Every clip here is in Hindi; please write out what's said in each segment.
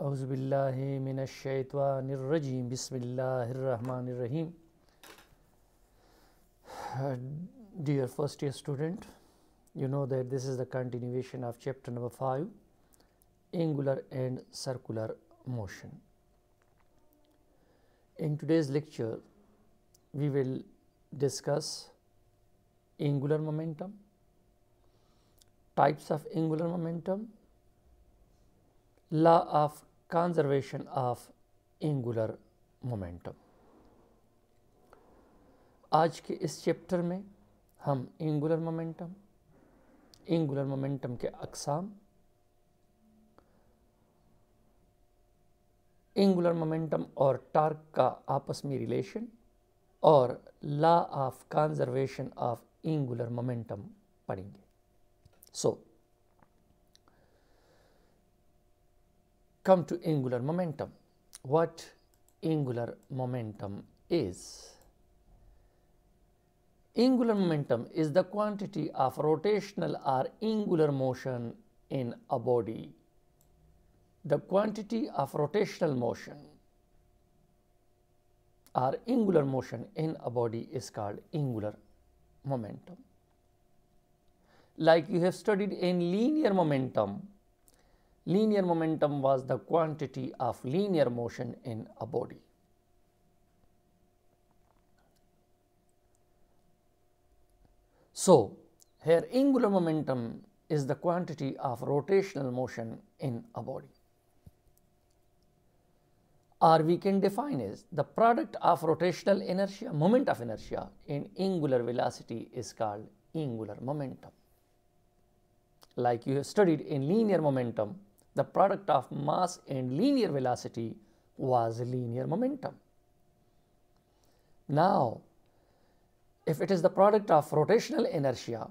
अज़बिल्लाशवानरजीम बसमीम Dear first year student, you know that this is the continuation of chapter number 5 Angular and Circular Motion. In today's lecture, we will discuss angular momentum, types of angular momentum, law of conservation of angular momentum आज के इस चैप्टर में हम एंगुलर मोमेंटम एंगुलर मोमेंटम के अकसाम एंगुलर मोमेंटम और टार्क का आपस में रिलेशन और law of conservation of angular momentum पढ़ेंगे so so, come to angular momentum. What angular momentum is? Angular momentum is the quantity of rotational or angular motion in a body. The quantity of rotational motion or angular motion in a body is called angular momentum. Like you have studied in linear momentum, Linear momentum was the quantity of linear motion in a body. So, here angular momentum is the quantity of rotational motion in a body. Or we can define as the product of rotational inertia, moment of inertia in angular velocity is called angular momentum. Like you have studied in linear momentum, the product of mass and linear velocity was linear momentum. Now, if it is the product of rotational inertia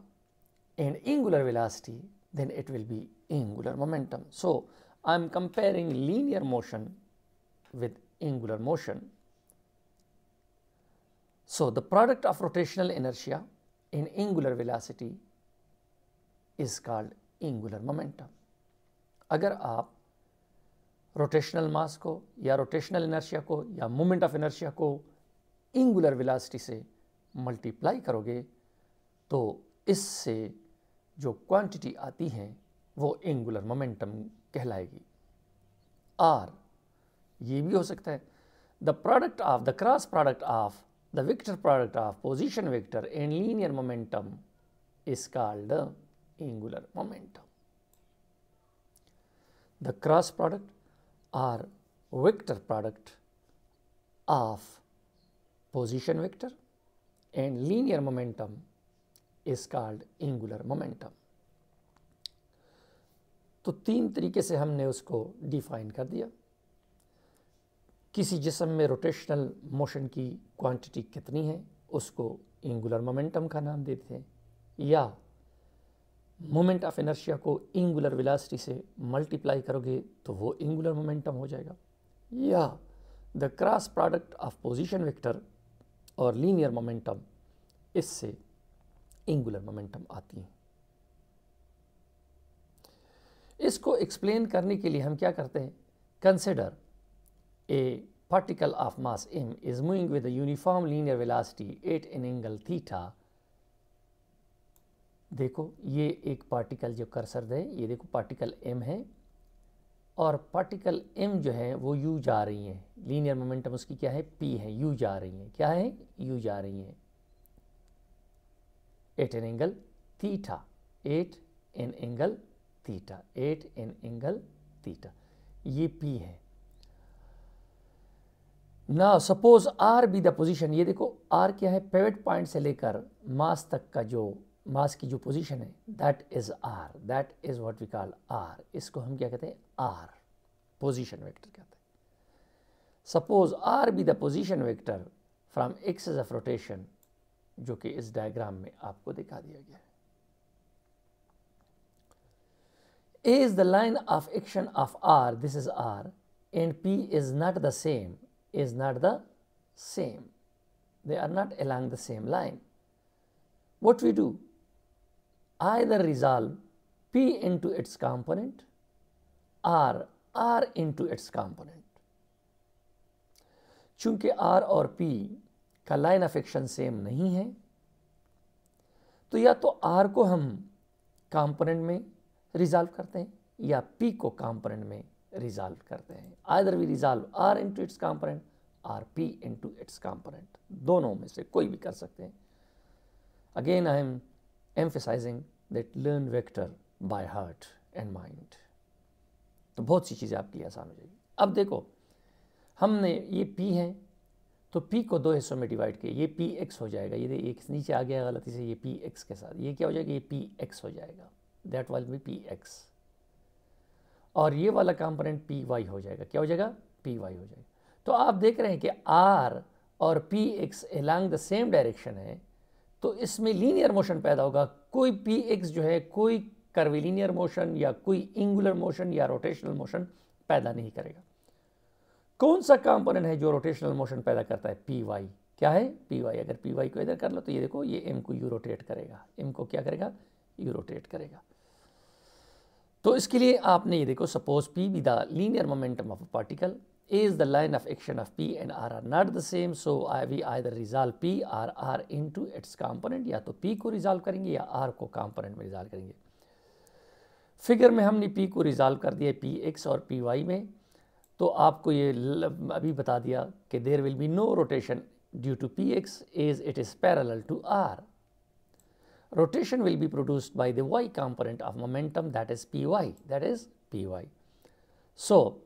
and angular velocity, then it will be angular momentum. So, I am comparing linear motion with angular motion. So, the product of rotational inertia in angular velocity is called angular momentum. अगर आप रोटेशनल मास को या रोटेशनल इनर्शिया को या मोमेंट ऑफ इनर्शिया को इंगुलर विलासिटी से मल्टीप्लाई करोगे तो इससे जो क्वांटिटी आती है वो एंगुलर मोमेंटम कहलाएगी आर ये भी हो सकता है the product of the cross product of the vector product of position vector and linear momentum is called angular momentum the cross product or vector product of position vector and linear momentum is called angular momentum. तो तीन तरीके से हमने उसको डिफाइन कर दिया किसी जिसम में रोटेशनल मोशन की क्वांटिटी कितनी है उसको एंगुलर मोमेंटम का नाम देते हैं या मोमेंट ऑफ एनर्शिया को एंगुलर विलासिटी से मल्टीप्लाई करोगे तो वो एंगुलर मोमेंटम हो जाएगा या the cross product of position vector और लीनियर मोमेंटम इससे इंगुलर मोमेंटम आती है इसको एक्सप्लेन करने के लिए हम क्या करते हैं consider a particle of mass M is moving with uniform linear velocity at an angle theta देखो ये एक पार्टिकल जो कर्सर है ये देखो पार्टिकल एम है और पार्टिकल एम जो है वो यू जा रही हैं लीनियर मोमेंटम उसकी क्या है पी है यू जा रही हैं क्या है यू जा रही हैं at an angle theta at an angle theta at an angle theta ये पी है ना suppose R be the position ये देखो आर क्या है पेवेट पॉइंट से लेकर मास तक का जो मास की जो पोजीशन है that is R that is what we call R इसको हम क्या कहते हैं आर पोजीशन वेक्टर कहते हैं suppose R be the position vector from axis of rotation जो कि इस डायग्राम में आपको दिखा दिया गया है A is the line of action of R this is R and P is not the same is not the same they are not along the same line What we do either resolve P into its component or R into its component. चूंकि R और P का लाइन ऑफ एक्शन सेम नहीं है तो या तो R को हम कॉम्पोनेंट में रिजॉल्व करते हैं या P को कॉम्पोनेंट में रिजॉल्व करते हैं either we resolve R into its component or P into its component दोनों में से कोई भी कर सकते हैं again I am emphasizing that learn vector by heart and mind तो बहुत सी चीज़ें आपके लिए आसान हो जाएगी अब देखो हमने ये पी है तो पी को दो हिस्सों में डिवाइड किया ये पी एक्स हो जाएगा ये एक नीचे आ गया गलती से ये पी एक्स के साथ ये क्या हो जाएगा ये पी एक्स हो जाएगा दैट वाल बी पी एक्स और ये वाला कंपोनेंट पी वाई हो जाएगा क्या हो जाएगा पी वाई हो जाएगा तो आप देख रहे हैं कि आर और P X along the same direction है तो इसमें लीनियर मोशन पैदा होगा कोई पी एक्स जो है कोई कर्विलीनियर मोशन या कोई इंगुलर मोशन या रोटेशनल मोशन पैदा नहीं करेगा कौन सा कंपोनेंट है जो रोटेशनल मोशन पैदा करता है पी वाई क्या है पी वाई अगर पी वाई को इधर कर लो तो ये देखो ये एम को यू रोटेट करेगा एम को क्या करेगा यू रोटेट करेगा तो इसके लिए आपने ये देखो suppose P be the linear momentum of a particle is the line of action of P and R are not the same. So I, we either resolve P or R into its component या तो P को resolve करेंगे या R को component में resolve करेंगे Figure में हमने P को रिज़ाल्व कर दिया पी एक्स और पी वाई में तो आपको ये अभी बता दिया कि there will be no rotation due to P X is it is parallel to R rotation will be produced by the y component of momentum that is py that is py so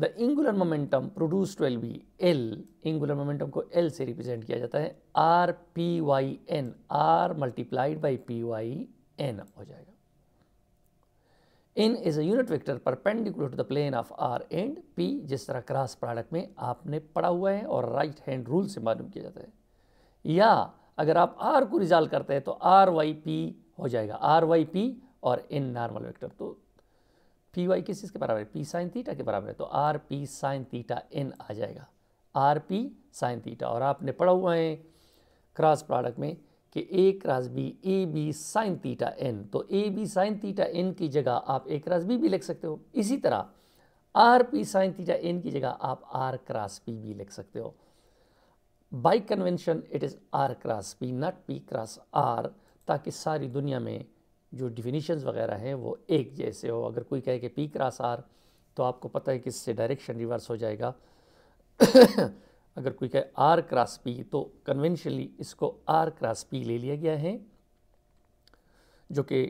the angular momentum produce to be L angular momentum को एल से रिप्रेजेंट किया जाता है R P Y N R multiplied by P Y N हो जाएगा N is a unit vector perpendicular to the plane of R and P जिस तरह क्रॉस प्रोडक्ट में आपने पढ़ा हुआ है और राइट हैंड रूल से मालूम किया जाता है या अगर आप आर को रिजॉल्व करते हैं तो आर वाई पी हो जाएगा आर वाई पी और एन नॉर्मल वेक्टर तो पी वाई किस चीज़ के बराबर है पी साइन थीटा के बराबर है तो R P sine theta N आ जाएगा आर पी साइन थीटा और आपने पढ़ा हुआ है क्रॉस प्रोडक्ट में कि A cross B A B sine theta N तो A B sine theta N की जगह आप ए क्रॉस बी भी लिख सकते हो इसी तरह R P sine theta N की जगह आप आर क्रॉस पी भी लिख सकते हो by convention it is R cross P not P cross R ताकि सारी दुनिया में जो डिफिनीशन वगैरह हैं वो एक जैसे हो अगर कोई कहे कि पी क्रास आर तो आपको पता है कि इससे डायरेक्शन रिवर्स हो जाएगा अगर कोई कहे आर क्रास पी तो कन्वेंशनली इसको आर क्रास पी ले लिया गया है जो कि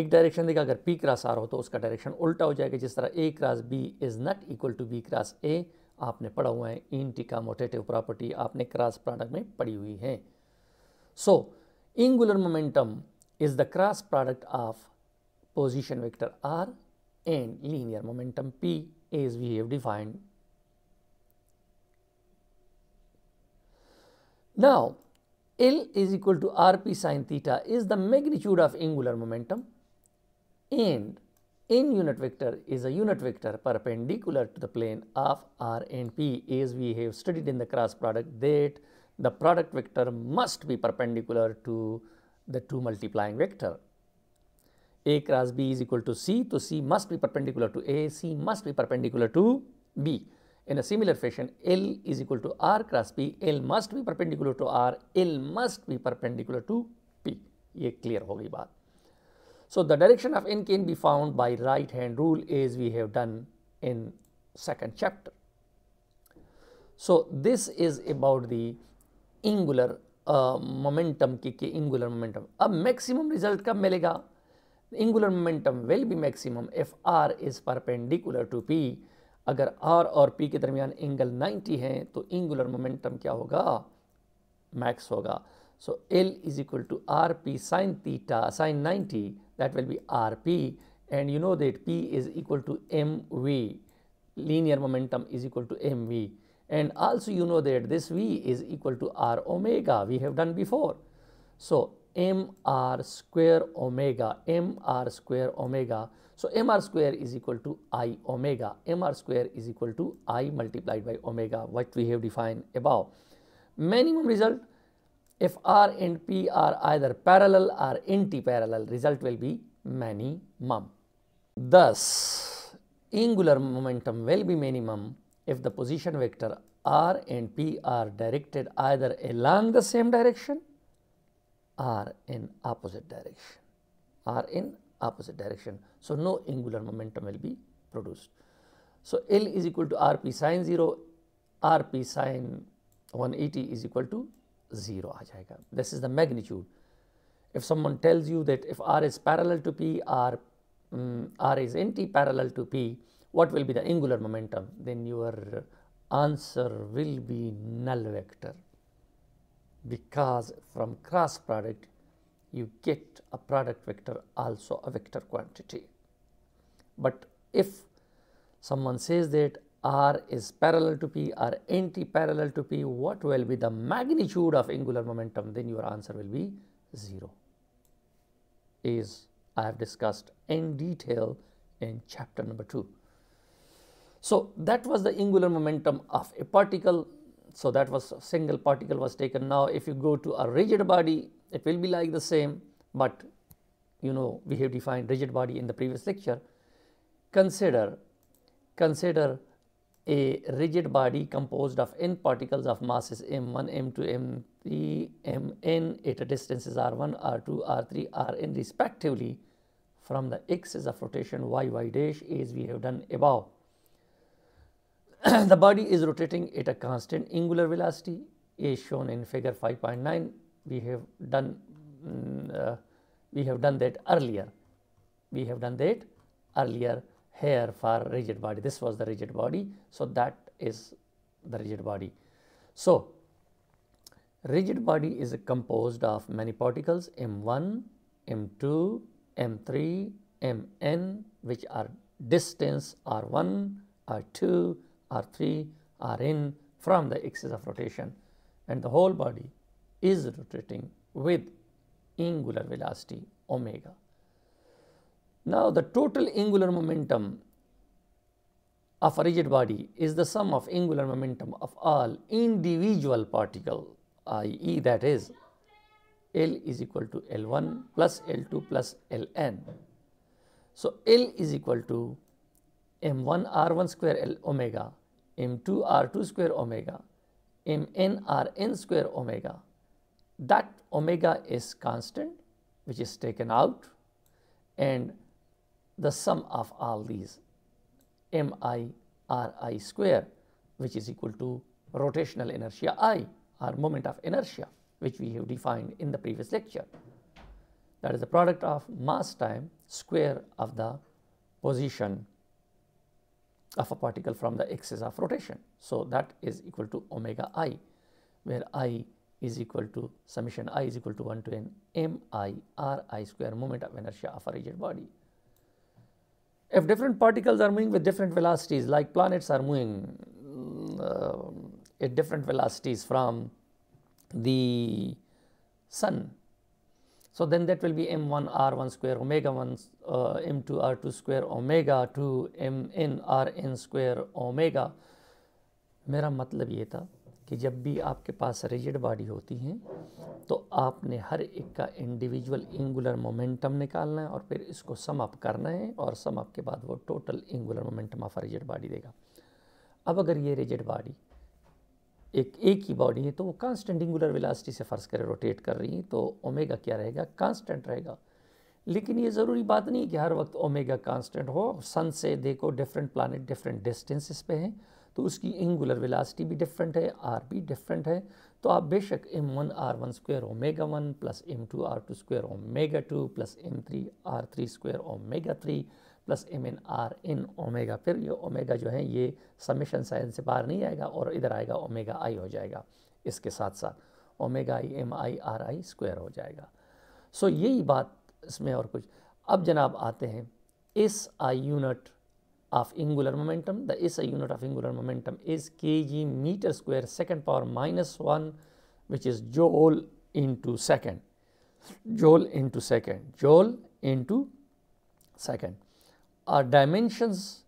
एक डायरेक्शन देगा अगर पी क्रास आर हो तो उसका डायरेक्शन उल्टा हो जाएगा जिस तरह A cross B is not equal to B cross A आपने पढ़ा हुआ है इंटिका मोटेटिव प्रॉपर्टी आपने क्रास प्रोडक्ट में पढ़ी हुई है so angular momentum is the cross product of position vector r and linear momentum p as we have defined. Now, L is equal to rp sine theta is the magnitude of angular momentum and n unit vector is a unit vector perpendicular to the plane of r and p as we have studied in the cross product that the product vector must be perpendicular to the 2 multiplying vector. A cross B is equal to C, so C must be perpendicular to A, C must be perpendicular to B. In a similar fashion, L is equal to R cross P, L must be perpendicular to R, L must be perpendicular to P. ये clear हो गई So, the direction of N can be found by right hand rule as we have done in second chapter. So, this is about the angular momentum की कि इंगुलर मोमेंटम अब मैक्सिमम रिजल्ट कब मिलेगा angular momentum will be maximum if R is perpendicular to P अगर आर और पी के दरमियान एंगल 90 है तो इंगुलर मोमेंटम क्या होगा मैक्स होगा so L is equal to R P sine theta sine 90 that will be R P and you know that P is equal to M V linear momentum is equal to M V and also you know that this V is equal to R omega we have done before. So m r square omega m r square omega so m r square is equal to i omega M r square is equal to i multiplied by omega what we have defined above minimum result if r and p are either parallel or anti-parallel result will be minimum thus angular momentum will be minimum if the position vector r and p are directed either along the same direction or in opposite direction or in opposite direction. So, no angular momentum will be produced. So, L is equal to r p sine 0, r p sine 180 is equal to 0 This is the magnitude. If someone tells you that if r is parallel to p r um, r is anti parallel to p what will be the angular momentum? Then your answer will be null vector because from cross product you get a product vector also a vector quantity. But if someone says that r is parallel to p or anti-parallel to p, what will be the magnitude of angular momentum? Then your answer will be 0 is I have discussed in detail in chapter number 2. So, that was the angular momentum of a particle. So, that was a single particle was taken. Now, if you go to a rigid body, it will be like the same, but you know we have defined rigid body in the previous lecture. Consider, consider a rigid body composed of n particles of masses m1, m2, m3, mn at distances r1, r2, r3, rn respectively from the axis of rotation y, y dash as we have done above. the body is rotating at a constant angular velocity as shown in figure 5.9 we have done mm, uh, we have done that earlier we have done that earlier here for rigid body this was the rigid body so that is the rigid body so rigid body is composed of many particles m1 m2 m3 mn which are distance r1 r2 R3 are in from the axis of rotation and the whole body is rotating with angular velocity omega. Now, the total angular momentum of a rigid body is the sum of angular momentum of all individual particle i e that is L is equal to L 1 plus L 2 plus L n. So, L is equal to m1 r1 square L omega, m2 r2 square omega, mn rn square omega. That omega is constant which is taken out and the sum of all these mi ri square which is equal to rotational inertia i or moment of inertia which we have defined in the previous lecture. That is the product of mass time square of the position of a particle from the axis of rotation. So, that is equal to omega i where i is equal to summation i is equal to 1 to n m i r i square moment of inertia of a rigid body. If different particles are moving with different velocities like planets are moving uh, at different velocities from the sun So then that will be m1 r1 square omega 1 uh, m2 r2 square omega 2 mn rn square omega मेरा मतलब ये था कि जब भी आपके पास रिजिड बॉडी होती हैं तो आपने हर एक का इंडिविजुअल एंगुलर मोमेंटम निकालना है और फिर इसको सम अप करना है और सम अप के बाद वो total angular momentum of rigid body देगा अब अगर ये रिजिड बॉडी एक एक ही बॉडी है तो वो कांस्टेंट एंगुलर वेलासिटी से फ़र्ज करें रोटेट कर रही हैं तो ओमेगा क्या रहेगा कांस्टेंट रहेगा लेकिन ये ज़रूरी बात नहीं कि हर वक्त ओमेगा कांस्टेंट हो सन से देखो डिफरेंट प्लानट डिफरेंट डिस्टेंसेस पे हैं तो उसकी एंगुलर वेलासिटी भी डिफरेंट है आर भी डिफरेंट है तो आप बेशक M one R one square omega one plus M two R two square omega two plus M three R three square omega three plus M N R N omega फिर ये ओमेगा जो है ये समिशन साइन से बाहर नहीं आएगा और इधर आएगा ओमेगा आई हो जाएगा इसके साथ साथ omega I M I R I square हो जाएगा सो यही बात इसमें और कुछ अब जनाब आते हैं इस I unit of angular momentum the S I unit of angular momentum is K G metre square second power minus one which is joule into second joule into second joule into second are dimensions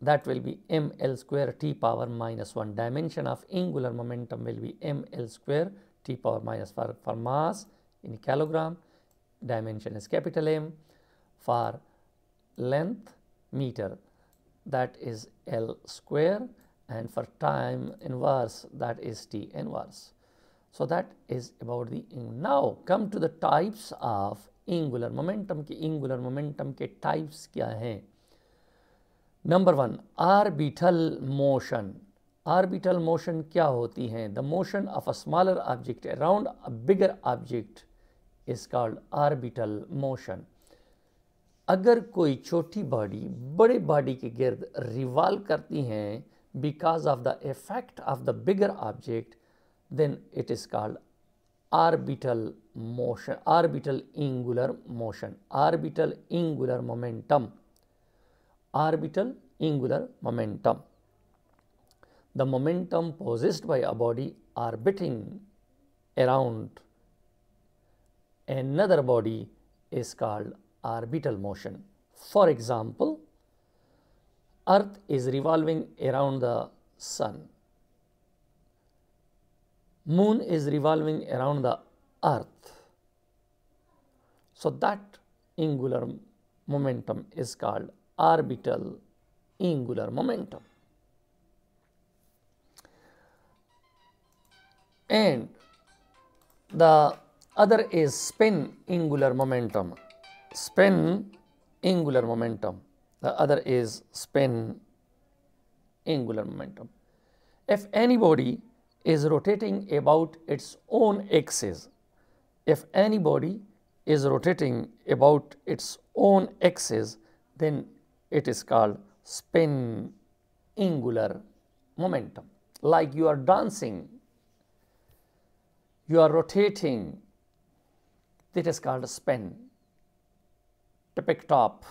that will be m l square t power minus 1 dimension of angular momentum will be m l square t power minus for, for mass in kilogram dimension is capital M for length meter that is L square and for time inverse that is T inverse. So, that is about the now come to the types of angular momentum के एंगुलर मोमेंटम के टाइप्स क्या हैं number one orbital motion orbital motion क्या होती हैं the motion of a smaller object around a bigger object is called orbital motion अगर कोई छोटी बॉडी बड़े बॉडी के गिर्द रिवाल करती हैं because of the effect of the bigger object then it is called orbital motion orbital angular motion orbital angular momentum orbital angular momentum the momentum possessed by a body orbiting around another body is called orbital motion. For example, Earth is revolving around the Sun. Moon is revolving around the earth. So that angular momentum is called orbital angular momentum. And the other is spin angular momentum. Spin angular momentum. The other is spin angular momentum. If any body is rotating about its own axis, if any body is rotating about its own axis, then it is called spin angular momentum. Like you are dancing, you are rotating, that is called spin. Tipping top,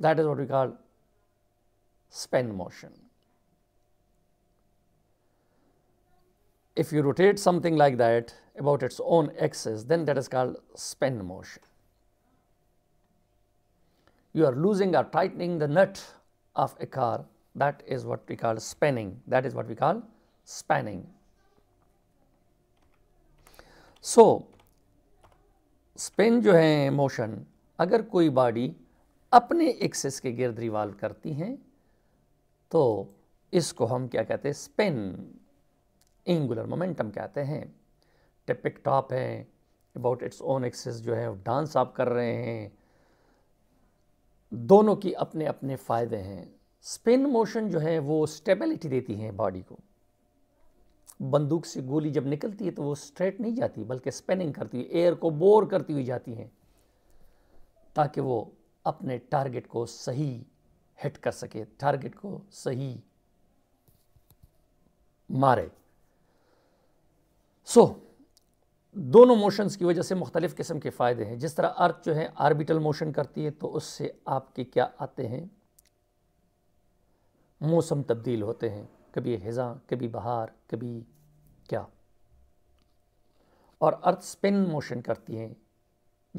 that is what we call spin motion. if you rotate something like that about its own axis, then that is called spin motion. You are losing or tightening the nut of a car, that is what we call spinning, that is what we call spanning. So, spin जो है motion, अगर कोई body अपने axis के गिर्द रिवाल्व करती हैं तो इसको हम क्या कहते हैं स्पिन एंगुलर मोमेंटम कहते हैं टिपिक टॉप है अबाउट इट्स ओन एक्सेस जो है डांस आप कर रहे हैं दोनों की अपने अपने फ़ायदे हैं स्पिन मोशन जो है वो स्टेबिलिटी देती है बॉडी को बंदूक से गोली जब निकलती है तो वो स्ट्रेट नहीं जाती बल्कि स्पिनिंग करती है एयर को बोर करती हुई जाती हैं ताकि वो अपने टारगेट को सही हिट कर सके टारगेट को सही मारे सो so, दोनों मोशंस की वजह से मुख्तलिफ़ किस्म के फ़ायदे हैं जिस तरह अर्थ जो है आर्बिटल मोशन करती है तो उससे आपके क्या आते हैं मौसम तब्दील होते हैं कभी हिजा कभी बहार कभी क्या और अर्थ स्पिन मोशन करती हैं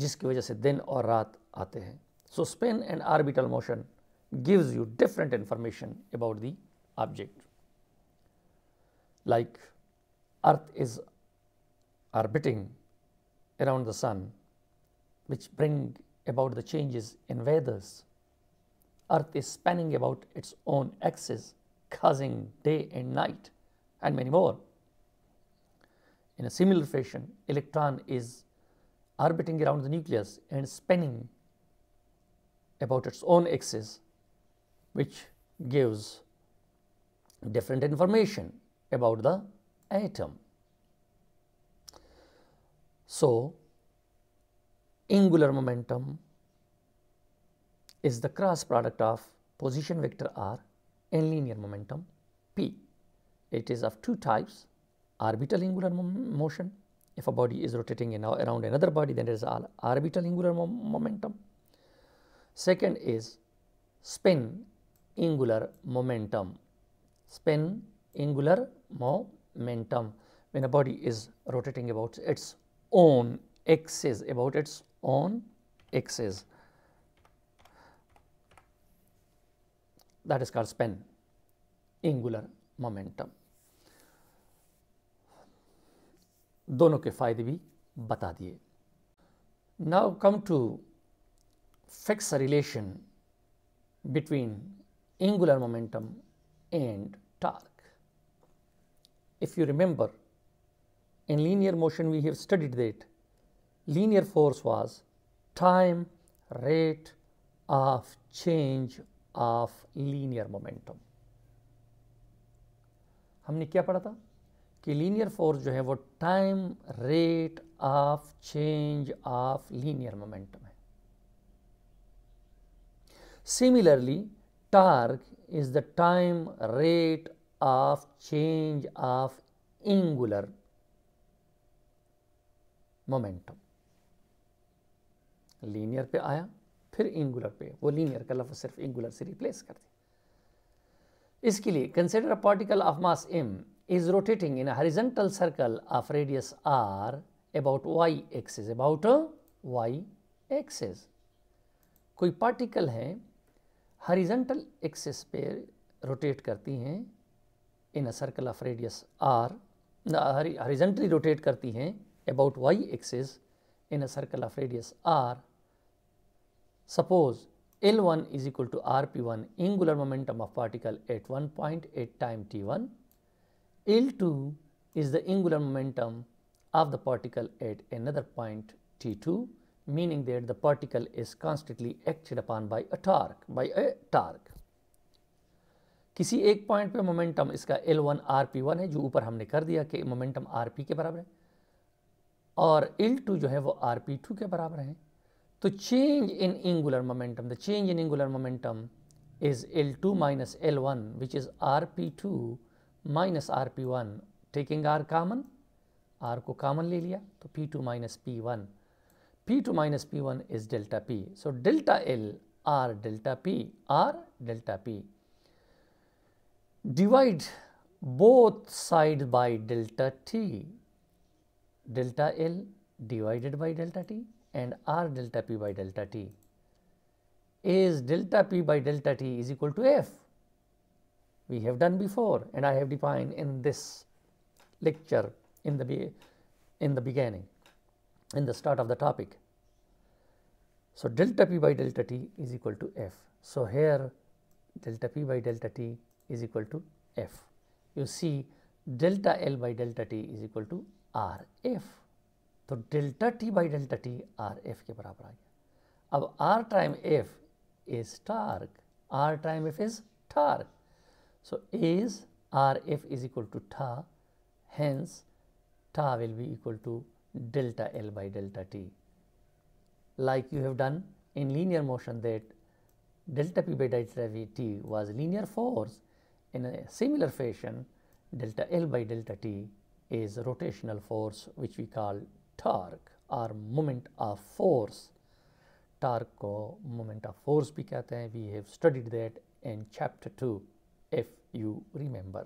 जिसकी वजह से दिन और रात आते हैं so spin and orbital motion gives you different information about the object like Earth is orbiting around the sun which bring about the changes in weathers. Earth is spanning about its own axis, causing day and night and many more. In a similar fashion, electron is orbiting around the nucleus and spinning about its own axis, which gives different information about the atom. So, angular momentum is the cross product of position vector r and linear momentum p. It is of two types orbital angular motion. If a body is rotating in, around another body, then there is orbital angular mo momentum. Second is spin angular momentum. Spin angular momentum. When a body is rotating about its own axis about its own axis that is called spin angular momentum दोनों के फायदे भी बता दिए now come to fix relation between angular momentum and torque. If you remember In linear motion, we have studied that linear force was time rate of change of linear momentum. हमने क्या पढ़ा था कि लीनियर फोर्स जो है वो time rate of change of linear momentum है similarly torque is the time rate of change of angular momentum linear पे आया फिर इंगुलर पे वो लीनियर का लफ सिर्फ इंगुलर से रिप्लेस कर दिया इसके लिए consider a particle of mass M is rotating in horizontal circle of radius R about Y axis about Y axis कोई पार्टिकल है हरिजेंटल एक्सेस पे रोटेट करती हैं in a circle of radius R horizontally rotate करती हैं about y axis in a circle of radius r. Suppose L1 is equal to Rp1 angular momentum of particle at one point at time t1. L2 is the angular momentum of the particle at another point t2 meaning that the particle is constantly acted upon by a torque by a torque. किसी एक पॉइंट पे मोमेंटम इसका L1 Rp1 है जो ऊपर हमने कर दिया कि मोमेंटम Rp के बराबर है और एल टू जो है वो आर पी टू के बराबर है तो change in angular momentum the change in angular momentum is L two minus L one which is R P two minus R P one taking R common R को कामन ले लिया तो P two minus P one P two minus P one is delta P so delta L R delta P R delta P divide both side by delta T delta L divided by delta T and R delta P by delta T is delta P by delta T is equal to F. We have done before and I have defined in this lecture in the, in the beginning, in the start of the topic. So, delta P by delta T is equal to F. So, here delta P by delta T is equal to F. You see delta L by delta T is equal to Rf, so delta t by delta delta T R F के बराबर आ गया अब R time F is torque R time so is rf is equal to ta hence ta will be equal to delta l by delta t like you have done in linear motion that delta p by delta v t was linear force in a similar fashion delta l by delta t is rotational force which we call torque or moment of force. Torque को moment of force भी कहते हैं we have studied that in chapter 2 if you remember.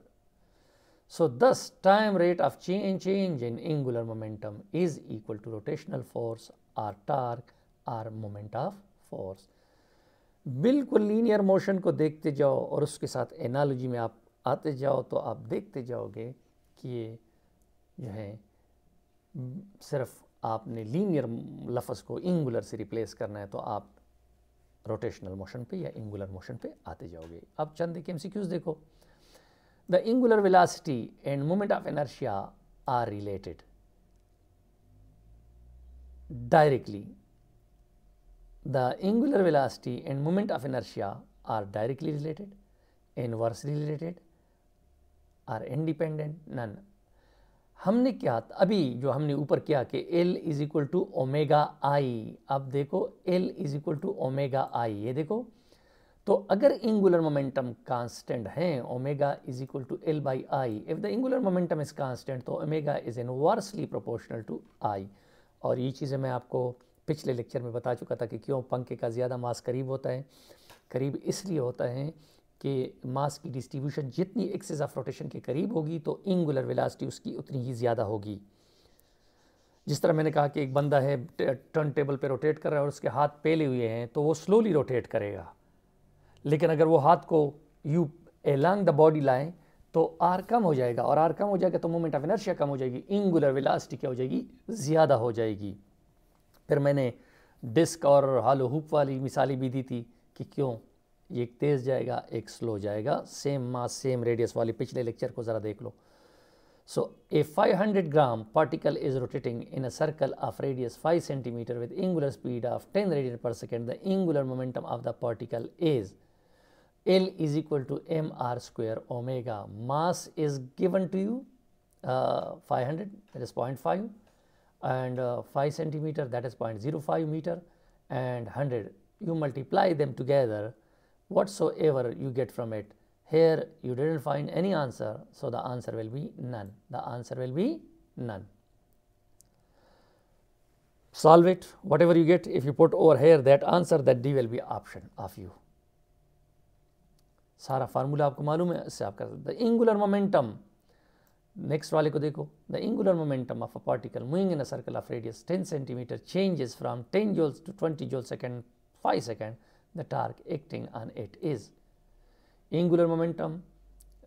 So thus time rate of change change in angular momentum is equal to rotational force or torque or moment of force. बिल्कुल लीनियर मोशन को देखते जाओ और उसके साथ एनालॉजी में आप आते जाओ तो आप देखते जाओगे कि ये जो है सिर्फ आपने लीनियर लफ्ज़ को एंगुलर से रिप्लेस करना है तो आप रोटेशनल मोशन पे या एंगुलर मोशन पे आते जाओगे अब चंद के एमसीक्यूज देखो the angular velocity and moment of inertia are related directly the angular velocity and moment of inertia are directly related inversely related are independent none हमने क्या अभी जो हमने ऊपर किया कि L is equal to omega I अब देखो L is equal to omega I ये देखो तो अगर इंगुलर मोमेंटम कांस्टेंट हैं omega is equal to L by I if the angular momentum is constant तो omega is inversely proportional to I और ये चीज़ें मैं आपको पिछले लेक्चर में बता चुका था कि क्यों पंखे का ज़्यादा मास करीब होता है करीब इसलिए होता है कि मास की डिस्ट्रीब्यूशन जितनी एक्सेस ऑफ रोटेशन के करीब होगी तो इंगुलर वेलासिटी उसकी उतनी ही ज़्यादा होगी जिस तरह मैंने कहा कि एक बंदा है टर्न टेबल पर रोटेट कर रहा है और उसके हाथ पेले हुए हैं तो वो स्लोली रोटेट करेगा लेकिन अगर वो हाथ को यू एलॉन्ग द बॉडी लाएँ तो आर कम हो जाएगा और आर कम हो जाएगा तो मोमेंट ऑफ इनर्शिया कम हो जाएगी इंगुलर वेलासिटी क्या हो जाएगी ज़्यादा हो जाएगी फिर मैंने डिस्क और हालो हुप वाली मिसाली भी दी थी कि क्यों So a 500 gram particle is rotating in a circle of radius 5 centimeter with angular speed of 10 radian per second. The angular momentum of the particle is L is equal to m r square omega. Mass is given to you uh, 500 that is 0.5 and uh, 5 centimeter that is 0.05 meter and 100. You multiply them together whatsoever you get from it. Here you didn't find any answer, so the answer will be none. The answer will be none. Solve it, whatever you get, if you put over here that answer, that D will be option of you. Sara formula aapko maalum The angular momentum, next wale ko dekho. The angular momentum of a particle moving in a circle of radius 10 centimeter changes from 10 joules to 20 joules second, 5 second. the torque acting on it is. Angular momentum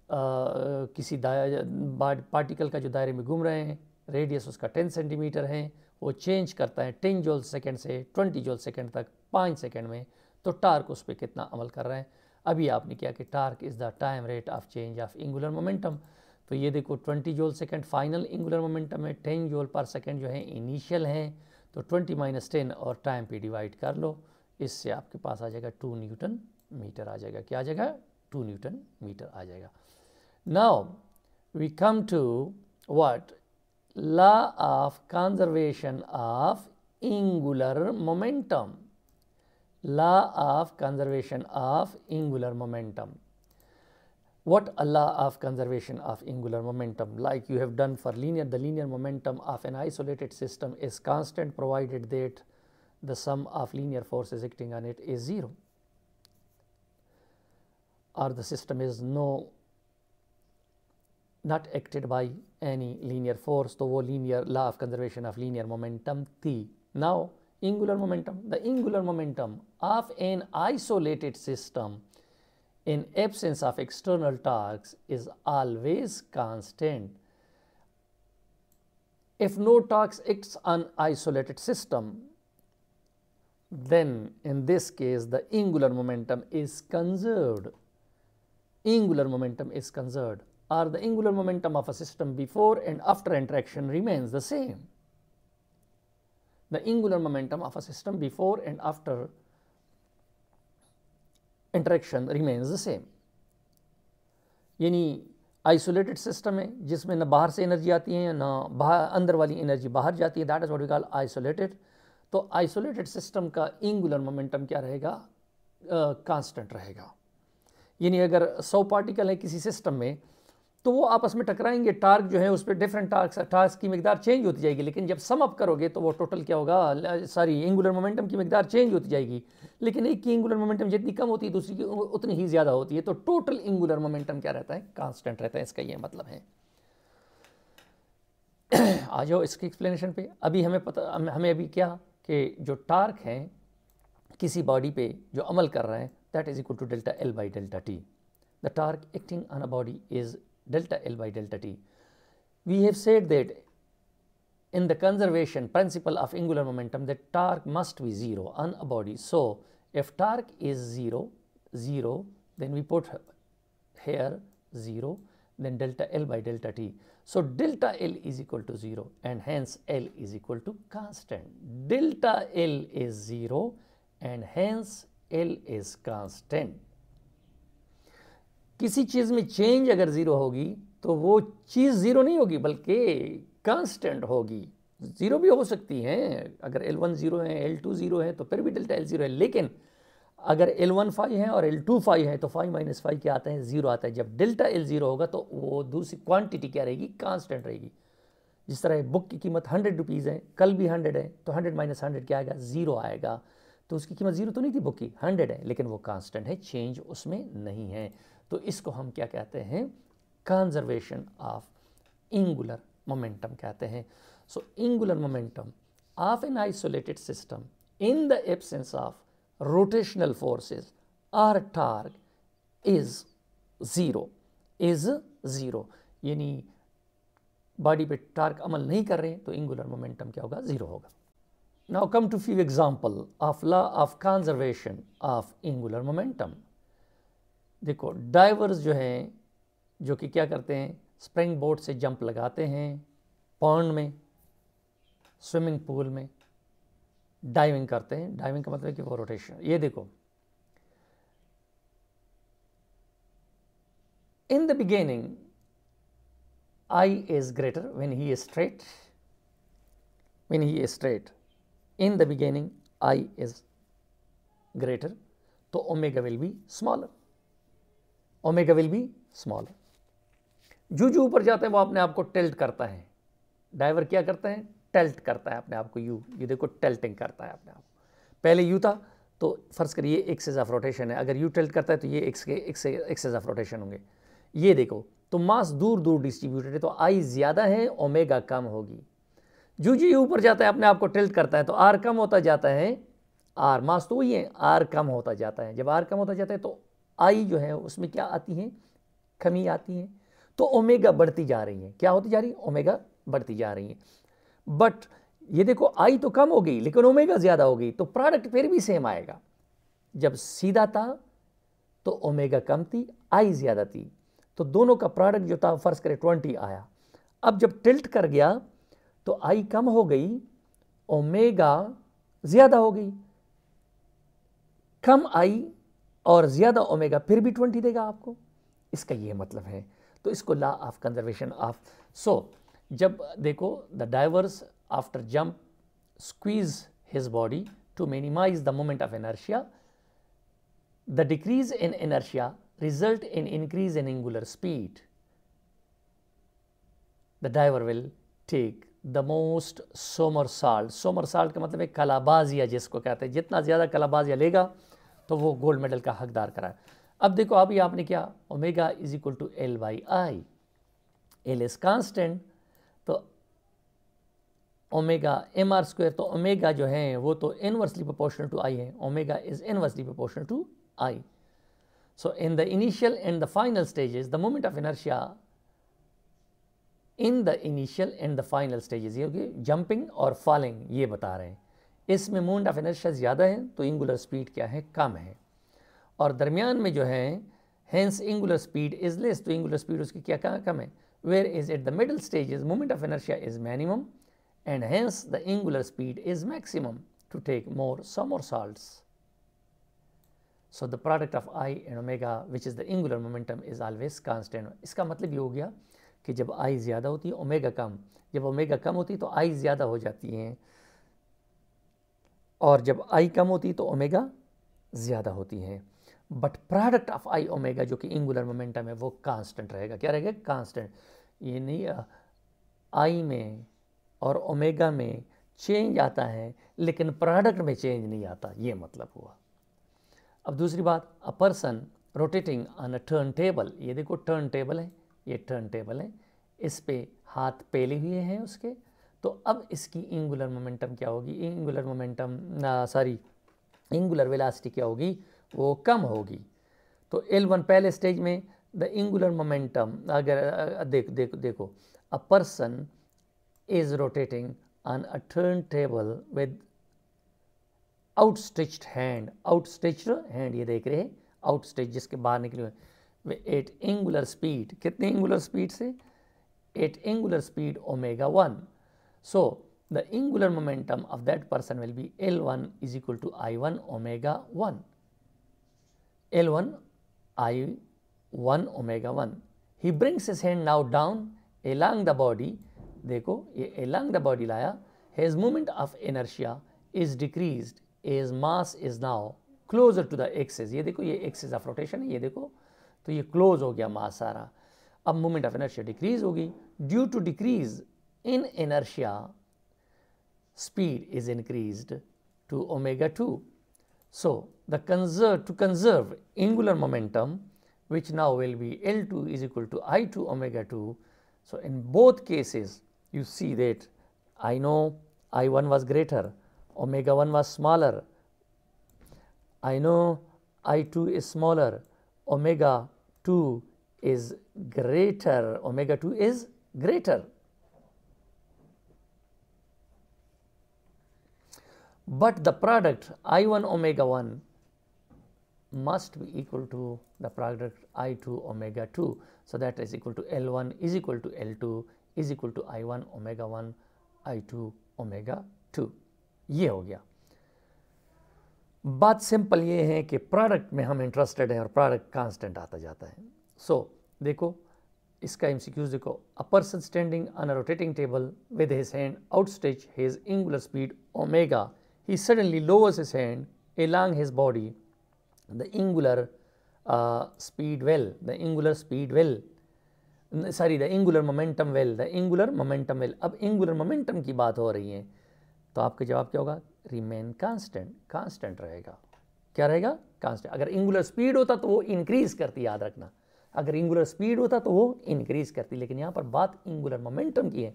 Uh, किसी पार्टिकल का जो दायरे में घूम रहे हैं रेडियस उसका 10 सेंटीमीटर है वो चेंज करता है 10 जोल सेकंड से 20 जोल सेकंड तक 5 सेकंड में तो टार्क उस पर कितना अमल कर रहे हैं अभी आपने किया कि torque is the time rate of change of angular momentum तो ये देखो 20 joule second final angular momentum है टेन जोल पर सेकेंड जो है इनिशियल हैं तो ट्वेंटी माइनस टेन और टाइम पे डिवाइड कर लो इससे आपके पास आ जाएगा टू न्यूटन मीटर आ जाएगा क्या आ जाएगा टू न्यूटन मीटर आ जाएगा now we come to what law of conservation of angular momentum law of conservation of angular momentum what a law of conservation of angular momentum like you have done for linear the linear momentum of an isolated system is constant provided that the sum of linear forces acting on it is 0 or the system is no not acted by any linear force so linear law of conservation of linear momentum t now angular momentum the angular momentum of an isolated system in absence of external torques is always constant if no torques acts on isolated system then in this case the angular momentum is conserved. Angular momentum is conserved or the angular momentum of a system before and after interaction remains the same. The angular momentum of a system before and after interaction remains the same. यानी isolated system है जिसमें ना बाहर से एनर्जी आती है ना बाहर अंदर वाली एनर्जी बाहर जाती है दैट इज़ वॉट वी तो आइसोलेटेड सिस्टम का इंगुलर मोमेंटम क्या रहेगा कांस्टेंट रहेगा यानी अगर सौ पार्टिकल हैं किसी सिस्टम में तो वो आपस में टकराएंगे टार्क जो है उस पर डिफरेंट टार्क टार्क की मकदार चेंज होती जाएगी लेकिन जब सम अप करोगे तो वो टोटल क्या होगा सॉरी एंगुलर मोमेंटम की मकदार चेंज होती जाएगी लेकिन एक की एंगुलर मोमेंटम जितनी कम होती है दूसरी की उतनी ही ज़्यादा होती है तो टोटल एंगुलर मोमेंटम क्या रहता है कांस्टेंट रहता है इसका ये मतलब है आ जाओ इसकी एक्सप्लेनेशन पे अभी हमें पता हमें अभी क्या कि जो टार्क है किसी बॉडी पे जो अमल कर रहा है that is equal to delta L by delta T the torque acting on a body is delta L by delta T we have said that in the conservation principle of angular momentum the torque must be zero on a body so if torque is zero zero then we put here zero then delta L by delta T. So delta L is equal to 0 and hence L is equal to constant. Delta L is 0 and hence L is constant. किसी चीज़ में चेंज अगर ज़ीरो होगी तो वो चीज़ ज़ीरो नहीं होगी बल्कि कांस्टेंट होगी ज़ीरो भी हो सकती हैं अगर एल वन ज़ीरो है एल टू ज़ीरो है तो फिर भी डेल्टा एल ज़ीरो है लेकिन अगर एल वन फाइव है और एल टू फाइव है तो फाइव माइनस फाइव क्या आता है ज़ीरो आता है जब डेल्टा एल ज़ीरो होगा तो वो दूसरी क्वांटिटी क्या रहेगी कांस्टेंट रहेगी जिस तरह बुक की कीमत हंड्रेड रुपीज़ है कल भी हंड्रेड है तो हंड्रेड माइनस हंड्रेड क्या आएगा ज़ीरो आएगा तो उसकी कीमत ज़ीरो तो नहीं थी बुक की हंड्रेड है लेकिन वो कांस्टेंट है चेंज उसमें नहीं है तो इसको हम क्या कहते हैं कंजर्वेशन ऑफ इंगुलर मोमेंटम कहते हैं so angular momentum of an isolated system in the absence of rotational forces r torque is zero is zero यानी बॉडी पे टार्क अमल नहीं कर रहे तो इंगुलर मोमेंटम क्या होगा ज़ीरो होगा now come to few example of law of conservation of angular momentum देखो डाइवर्स जो हैं जो कि क्या करते हैं स्प्रिंग बोर्ड से जंप लगाते हैं पॉन्ड में स्विमिंग पूल में डाइविंग करते हैं डाइविंग का मतलब कि वो रोटेशन ये देखो in the beginning I is greater when he is straight when he is straight in the beginning I is greater तो omega will be smaller omega will be smaller जो जो ऊपर जाते हैं वो अपने आप को टेल्ट करता है डाइवर क्या करते हैं टेल्ट करता है अपने आप को यू ये देखो टेल्टिंग करता है अपने आप पहले यू था तो फ़र्ज़ करिए एक्सेज ऑफ रोटेशन है अगर यू टेल्ट करता है तो ये एक्सेज ऑफ रोटेशन होंगे ये देखो तो मास दूर दूर डिस्ट्रीब्यूटेड है तो आई ज़्यादा है ओमेगा कम होगी जो जी ऊपर जाता है अपने आप को टिल्ट करता है तो आर कम होता जाता है आर मास तो वही है आर कम होता जाता है जब आर कम होता जाता है तो आई जो है उसमें क्या आती है कमी आती है तो ओमेगा बढ़ती जा रही है क्या होती जा रही है ओमेगा बढ़ती जा रही है बट ये देखो आई तो कम हो गई लेकिन ओमेगा ज़्यादा हो गई तो प्रोडक्ट फिर भी सेम आएगा जब सीधा था तो ओमेगा कम थी आई ज़्यादा थी तो दोनों का प्रोडक्ट जो था फर्स्ट करें ट्वेंटी आया अब जब टिल्ट कर गया तो आई कम हो गई ओमेगा ज़्यादा हो गई कम आई और ज़्यादा ओमेगा फिर भी ट्वेंटी देगा आपको इसका ये मतलब है तो इसको law of conservation of so जब देखो the divers after jump squeeze his body to minimize the moment of inertia the decrease in inertia result in increase in angular speed the diver will take the most somersault somersault का मतलब है कलाबाजिया जिसको कहते हैं जितना ज़्यादा कलाबाजिया लेगा तो वो गोल्ड मेडल का हकदार कराए अब देखो अभी आपने क्या omega is equal to L by I L is constant omega M R square तो ओमेगा जो है वो तो इनवर्सली प्रोपोर्शनल टू आई है omega is inversely proportional to I so in the initial and the final stages the moment of inertia in the initial and the final stages ये होगी jumping और फॉलिंग ये बता रहे हैं इसमें मोमेंट ऑफ इनर्शिया ज़्यादा है तो इंगुलर स्पीड क्या है कम है और दरमियान में जो है hence angular speed is less तो इंगुलर स्पीड उसकी क्या कम है where is at the middle stages moment of inertia is minimum and hence the angular speed is maximum to take more somersaults. So the product of i and omega which is the angular momentum is always constant. इसका मतलब ये हो गया कि जब i ज़्यादा होती है ओमेगा कम जब ओमेगा कम होती तो i ज़्यादा हो जाती हैं और जब i कम होती तो ओमेगा ज़्यादा होती हैं but product of I omega जो कि एंगुलर मोमेंटम है वो कांस्टेंट रहेगा क्या रहेगा कांस्टेंट ये नहीं आई में और ओमेगा में चेंज आता है लेकिन प्रोडक्ट में चेंज नहीं आता ये मतलब हुआ अब दूसरी बात a person rotating on a turn table ये देखो टर्न टेबल है ये टर्न टेबल है इस पे हाथ पेले हुए हैं उसके तो अब इसकी इंगुलर मोमेंटम क्या होगी angular momentum sorry angular velocity क्या होगी वो कम होगी तो एल वन पहले स्टेज में द एंगुलर मोमेंटम अगर देख देख देखो a person is rotating on a turntable with outstretched hand outstretched hand ये देख रहे outstretch jiske bahar nikle hue हुए एट एंगुलर स्पीड कितने एंगुलर स्पीड से at angular speed omega one so the angular momentum of that person will be L1 is equal to I1 omega 1. L1 I1 omega 1. He brings his hand now down along the body देखो ये along the body लाया his moment of inertia is decreased his mass is now closer to the axis ये देखो ये axis of rotation है ये देखो तो ये close हो गया mass सारा अब moment of inertia decrease होगी due to decrease in inertia speed is increased to omega 2 so the conserve to conserve angular momentum which now will be L2 is equal to I2 omega 2 so in both cases you see that I know I 1 was greater, omega 1 was smaller. I know I 2 is smaller, omega 2 is greater, omega 2 is greater. But the product I 1 omega 1 must be equal to the product I 2 omega 2. So, that is equal to L 1 is equal to L 2 is equal to I one omega one I two omega two ये हो गया बात सिंपल ये है कि प्रोडक्ट में हम इंटरेस्टेड हैं और प्रोडक्ट कांस्टेंट आता जाता है सो so, देखो इसका एम देखो a person standing on a rotating table with his hand outstretched his angular speed omega he suddenly lowers his hand along his body the angular speed well the the speed well sorry the angular momentum well the angular momentum well अब एंगुलर मोमेंटम की बात हो रही है तो आपका जवाब क्या होगा रिमेन कांस्टेंट कांस्टेंट रहेगा क्या रहेगा कांस्टेंट अगर एंगुलर स्पीड होता तो वो इंक्रीज करती याद रखना अगर एंगुलर स्पीड होता तो वो इंक्रीज करती लेकिन यहाँ पर बात एंगुलर मोमेंटम की है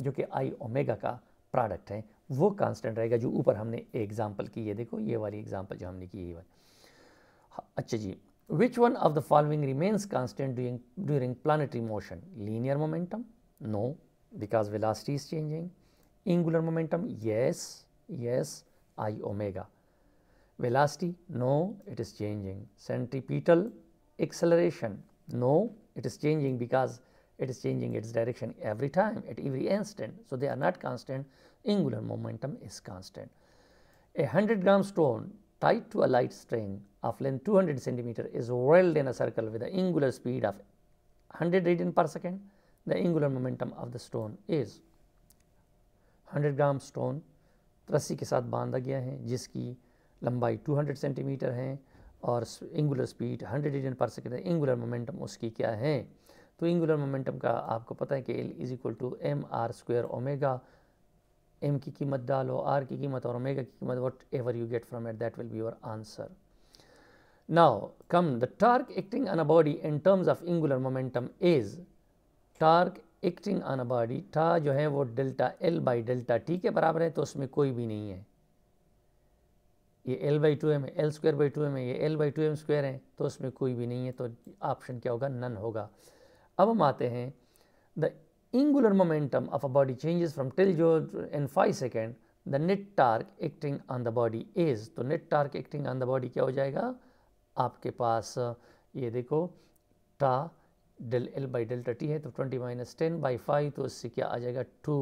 जो कि आई ओमेगा का प्रोडक्ट है वो कांस्टेंट रहेगा जो ऊपर हमने एग्जाम्पल की है देखो ये वाली एग्जाम्पल जो हमने की है हाँ, अच्छा जी Which one of the following remains constant during, during planetary motion? Linear momentum? No, because velocity is changing. Angular momentum? Yes, yes, I omega. Velocity? No, it is changing. Centripetal acceleration? No, it is changing because it is changing its direction every time at every instant. So, they are not constant. Angular momentum is constant. A 100 gram stone tied to a light string of length 200 centimeter is whirled in a circle with an angular speed of 100 radian per second, the angular momentum of the stone is 100 gram stone रस्सी के साथ बांधा गया है जिसकी लंबाई 200 सेंटीमीटर है और angular speed 100 radian per second है एंगुलर मोमेंटम उसकी क्या है तो एंगुलर मोमेंटम का आपको पता है कि L is equal to M R square omega M की कीमत डालो आर की कीमत और ओमेगा की कीमत whatever you get from it that will be your answer now come the torque acting on a body in terms of angular momentum is torque acting on a body tau जो है वो delta L by delta T के बराबर है तो उसमें कोई भी नहीं है ये एल बाई टू एम है L square by two M है ये L by two M square है तो उसमें कोई भी नहीं है तो ऑप्शन क्या होगा नन होगा अब हम आते हैं the angular momentum of a body changes from till kilojoule in 5 second, the net torque acting on the body is तो net torque acting on the body क्या हो जाएगा आपके पास ये देखो tau del L by delta T है तो 20 माइनस टेन बाई फाइव तो उससे क्या आ जाएगा 2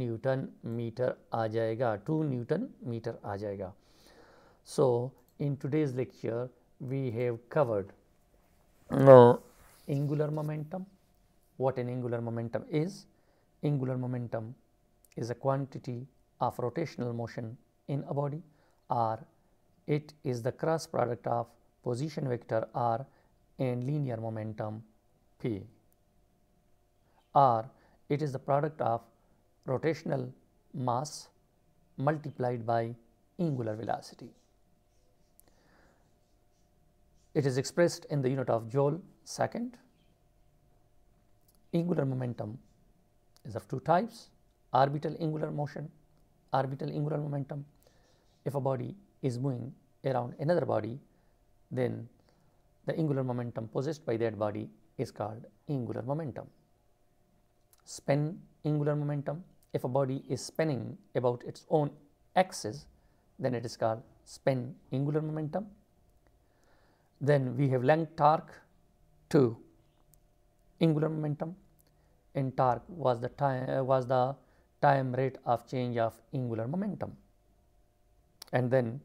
न्यूटन मीटर आ जाएगा 2 न्यूटन मीटर आ जाएगा so in today's lecture we have covered angular momentum what an angular momentum is. Angular momentum is a quantity of rotational motion in a body or it is the cross product of position vector r and linear momentum p or it is the product of rotational mass multiplied by angular velocity. It is expressed in the unit of joule second Angular momentum is of two types orbital angular motion, orbital angular momentum. If a body is moving around another body, then the angular momentum possessed by that body is called angular momentum. Spin angular momentum, if a body is spinning about its own axis, then it is called spin angular momentum. Then we have length torque 2 angular momentum and torque was the time uh, was the time rate of change of angular momentum and then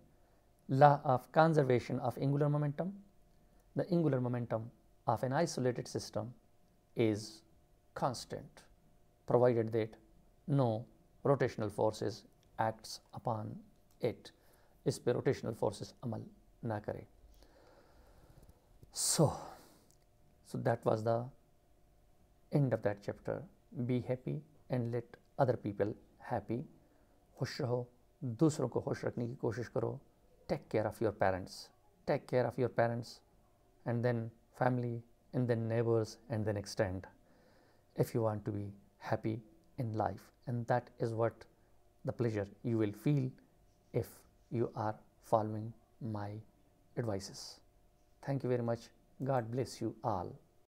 law of conservation of angular momentum the angular momentum of an isolated system is constant provided that no rotational forces acts upon it इस rotational forces amal na kare. So, so that was the end of that chapter be happy and let other people happy खुश रहो दूसरों ko खुश रखने ki koshish karo. Take care of your parents. Take care of your parents, and then family, and then neighbors, and then extend. if you want to be happy in life and that is what the pleasure you will feel if you are following my advices thank you very much god bless you all